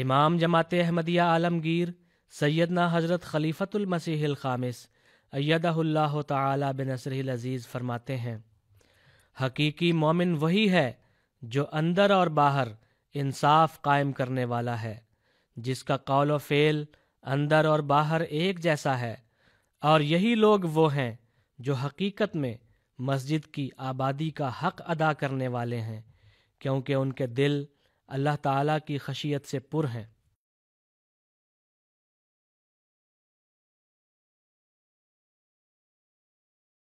इमाम जमात अहमदिया आलमगीर सैदना हज़रत ख़लीफ़तुलमसीहिल ख़ामिस अयदाहुल्ला बिनसर अज़ीज़ फरमाते हैं हकीकी मोमिन वही है जो अंदर और बाहर इंसाफ कायम करने वाला है जिसका कौल फ़ेल अंदर और बाहर एक जैसा है और यही लोग वो हैं जो हकीकत में मस्जिद की आबादी का हक अदा करने वाले हैं क्योंकि उनके दिल अल्लाह ताला की खशियत से पुर हैं